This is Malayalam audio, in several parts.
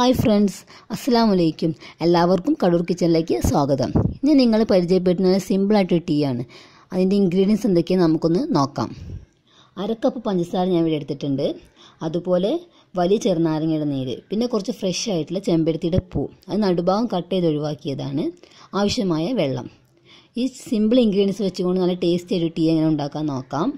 ഹായ് ഫ്രണ്ട്സ് അസ്സാം വലൈക്കും എല്ലാവർക്കും കടൂർ കിച്ചണിലേക്ക് സ്വാഗതം ഞാൻ നിങ്ങളെ പരിചയപ്പെടുത്തുന്നത് സിമ്പിളായിട്ട് ടീ ആണ് അതിൻ്റെ ഇൻഗ്രീഡിയൻസ് എന്തൊക്കെയാണ് നമുക്കൊന്ന് നോക്കാം അര കപ്പ് പഞ്ചസാര ഞാൻ ഇവിടെ എടുത്തിട്ടുണ്ട് അതുപോലെ വലിയ ചെറുനാരങ്ങയുടെ നീര് പിന്നെ കുറച്ച് ഫ്രഷ് ആയിട്ടുള്ള ചെമ്പരത്തിയുടെ പൂ അത് നടുഭാഗം കട്ട് ചെയ്ത് ഒഴിവാക്കിയതാണ് ആവശ്യമായ വെള്ളം ഈ സിമ്പിൾ ഇൻഗ്രീഡിയൻസ് വെച്ചുകൊണ്ട് നല്ല ടേസ്റ്റി ഒരു ടീ എങ്ങനെ ഉണ്ടാക്കാൻ നോക്കാം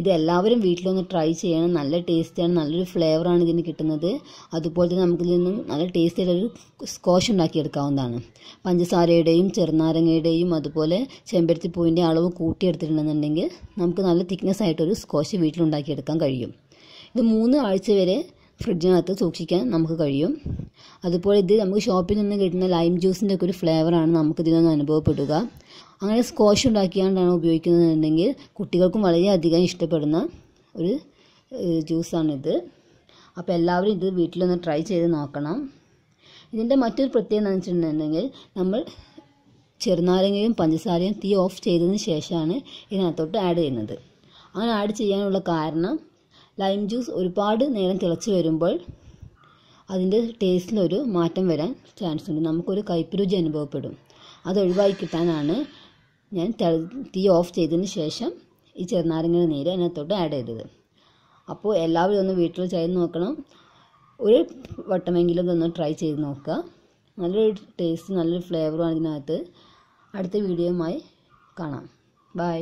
ഇത് എല്ലാവരും വീട്ടിലൊന്ന് ട്രൈ ചെയ്യണം നല്ല ടേസ്റ്റിയാണ് നല്ലൊരു ഫ്ലേവറാണ് ഇതിന് കിട്ടുന്നത് അതുപോലെ തന്നെ നമുക്കിതിൽ നിന്നും നല്ല ഒരു സ്കോഷ് ഉണ്ടാക്കിയെടുക്കാവുന്നതാണ് പഞ്ചസാരയുടെയും ചെറുനാരങ്ങയുടെയും അതുപോലെ ചെമ്പരത്തിപ്പൂവിൻ്റെ അളവ് കൂട്ടിയെടുത്തിട്ടുണ്ടെന്നുണ്ടെങ്കിൽ നമുക്ക് നല്ല തിക്നെസ് ആയിട്ടൊരു സ്കോഷ് വീട്ടിലുണ്ടാക്കിയെടുക്കാൻ കഴിയും ഇത് മൂന്ന് ആഴ്ച വരെ ഫ്രിഡ്ജിനകത്ത് സൂക്ഷിക്കാൻ നമുക്ക് കഴിയും അതുപോലെ ഇത് നമുക്ക് ഷോപ്പിൽ നിന്ന് കിട്ടുന്ന ലൈം ജ്യൂസിൻ്റെ ഒക്കെ ഒരു ഫ്ലേവറാണ് നമുക്ക് ഇതിൽ നിന്ന് അനുഭവപ്പെടുക അങ്ങനെ സ്കോഷ് ഉണ്ടാക്കിയാണ്ടാണ് ഉപയോഗിക്കുന്നതെന്നുണ്ടെങ്കിൽ കുട്ടികൾക്കും വളരെയധികം ഇഷ്ടപ്പെടുന്ന ഒരു ജ്യൂസാണിത് അപ്പോൾ എല്ലാവരും ഇത് വീട്ടിലൊന്ന് ട്രൈ ചെയ്ത് നോക്കണം ഇതിൻ്റെ മറ്റൊരു പ്രത്യേകത എന്ന് വെച്ചിട്ടുണ്ടെങ്കിൽ നമ്മൾ ചെറുനാരങ്ങയും പഞ്ചസാരയും തീ ഓഫ് ചെയ്തതിന് ശേഷമാണ് ഇതിനകത്തോട്ട് ആഡ് ചെയ്യുന്നത് അങ്ങനെ ആഡ് ചെയ്യാനുള്ള കാരണം ലൈം ജ്യൂസ് ഒരുപാട് നേരം തിളച്ച് വരുമ്പോൾ അതിൻ്റെ ടേസ്റ്റിലൊരു മാറ്റം വരാൻ ചാൻസ് ഉണ്ട് നമുക്കൊരു കൈപ്പുരുചി അനുഭവപ്പെടും അത് ഒഴിവാക്കി കിട്ടാനാണ് ഞാൻ തീ ഓഫ് ചെയ്തതിന് ശേഷം ഈ ചെറുനാരങ്ങ നീര് അതിനകത്തോട്ട് ആഡ് ചെയ്തത് അപ്പോൾ എല്ലാവരും ഒന്ന് വീട്ടിൽ ചെയ്ത് നോക്കണം ഒരു വട്ടമെങ്കിലും ഇതൊന്ന് ട്രൈ ചെയ്ത് നോക്കുക നല്ലൊരു ടേസ്റ്റ് നല്ലൊരു ഫ്ലേവറും ഇതിനകത്ത് അടുത്ത വീഡിയോയുമായി കാണാം ബൈ